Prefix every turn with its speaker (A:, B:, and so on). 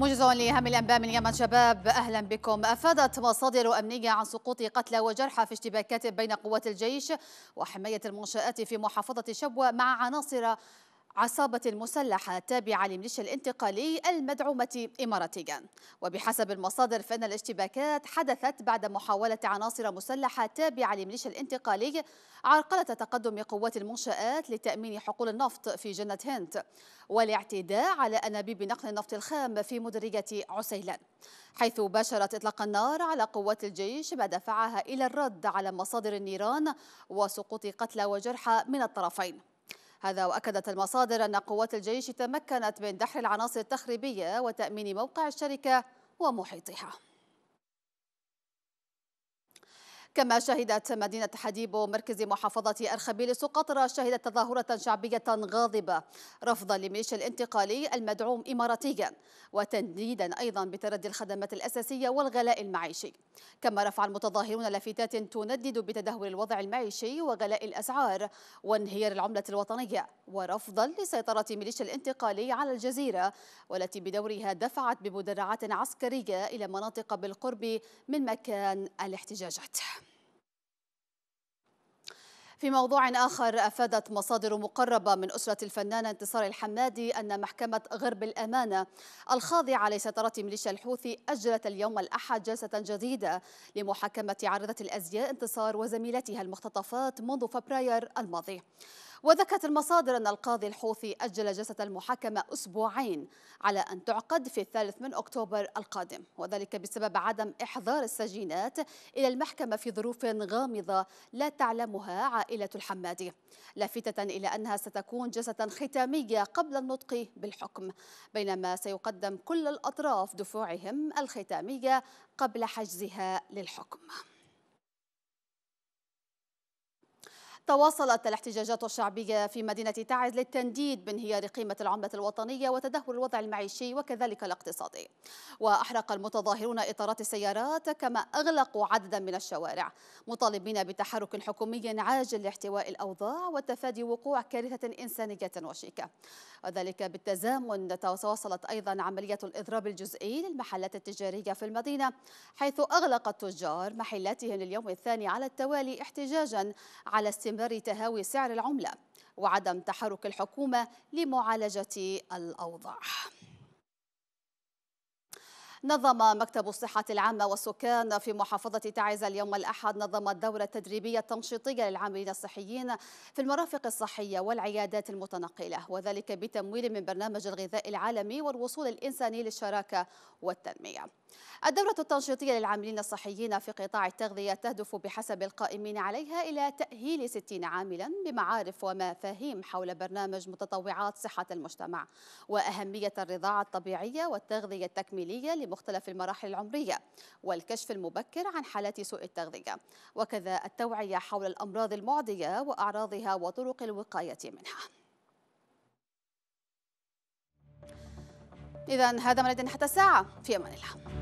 A: موجز لأهم الأنباء من يمن شباب أهلا بكم أفادت مصادر أمنية عن سقوط قتلى وجرحى في اشتباكات بين قوات الجيش وحماية المنشآت في محافظة شبوة مع عناصر عصابة مسلحة تابعة لميليشيا الانتقالي المدعومة إماراتيا وبحسب المصادر فإن الاشتباكات حدثت بعد محاولة عناصر مسلحة تابعة لميليشيا الانتقالي عرقلة تقدم قوات المنشآت لتأمين حقول النفط في جنة هند والاعتداء على أنابيب نقل النفط الخام في مدرية عسيلان حيث باشرت إطلاق النار على قوات الجيش ما دفعها إلى الرد على مصادر النيران وسقوط قتلى وجرحى من الطرفين هذا وأكدت المصادر أن قوات الجيش تمكنت من دحر العناصر التخريبية وتأمين موقع الشركة ومحيطها كما شهدت مدينة حديبو مركز محافظة أرخبيل سقطرى شهدت تظاهرة شعبية غاضبة رفضا لميليشيا الانتقالي المدعوم إماراتيا وتنديدا أيضا بتردي الخدمات الأساسية والغلاء المعيشي كما رفع المتظاهرون لافتات تندد بتدهور الوضع المعيشي وغلاء الأسعار وانهيار العملة الوطنية ورفضا لسيطرة ميليشيا الانتقالي على الجزيرة والتي بدورها دفعت بمدرعات عسكرية إلى مناطق بالقرب من مكان الاحتجاجات في موضوع آخر أفادت مصادر مقربة من أسرة الفنانة انتصار الحمادي أن محكمة غرب الأمانة الخاضعة لسيطرة ميليشيا الحوثي أجرت اليوم الأحد جلسة جديدة لمحاكمة عارضة الأزياء انتصار وزميلتها المختطفات منذ فبراير الماضي وذكرت المصادر أن القاضي الحوثي أجل جلسة المحاكمة أسبوعين على أن تعقد في الثالث من أكتوبر القادم وذلك بسبب عدم إحضار السجينات إلى المحكمة في ظروف غامضة لا تعلمها عائلة الحمادي لافتة إلى أنها ستكون جلسة ختامية قبل النطق بالحكم بينما سيقدم كل الأطراف دفوعهم الختامية قبل حجزها للحكم تواصلت الاحتجاجات الشعبية في مدينة تعز للتنديد بانهيار قيمة العملة الوطنية وتدهور الوضع المعيشي وكذلك الاقتصادي وأحرق المتظاهرون إطارات السيارات كما أغلقوا عددا من الشوارع مطالبين بتحرك حكومي عاجل لاحتواء الأوضاع وتفادي وقوع كارثة إنسانية وشيكة وذلك بالتزامن تواصلت أيضا عملية الإضراب الجزئي للمحلات التجارية في المدينة حيث أغلق التجار محلاتهم لليوم الثاني على التوالي احتجاجا على استمرار استمرار تهاوي سعر العملة وعدم تحرك الحكومة لمعالجة الأوضاع نظم مكتب الصحة العامة والسكان في محافظة تعز اليوم الأحد نظم الدورة التدريبية التنشيطية للعاملين الصحيين في المرافق الصحية والعيادات المتنقلة وذلك بتمويل من برنامج الغذاء العالمي والوصول الإنساني للشراكة والتنمية الدورة التنشيطية للعاملين الصحيين في قطاع التغذية تهدف بحسب القائمين عليها إلى تأهيل 60 عاملا بمعارف ومفاهيم حول برنامج متطوعات صحة المجتمع وأهمية الرضاعة الطبيعية والتغذية التكميلية لمختلف المراحل العمرية والكشف المبكر عن حالات سوء التغذية وكذا التوعية حول الأمراض المعدية وأعراضها وطرق الوقاية منها. إذا هذا ما لدينا حتى الساعة في أمان الله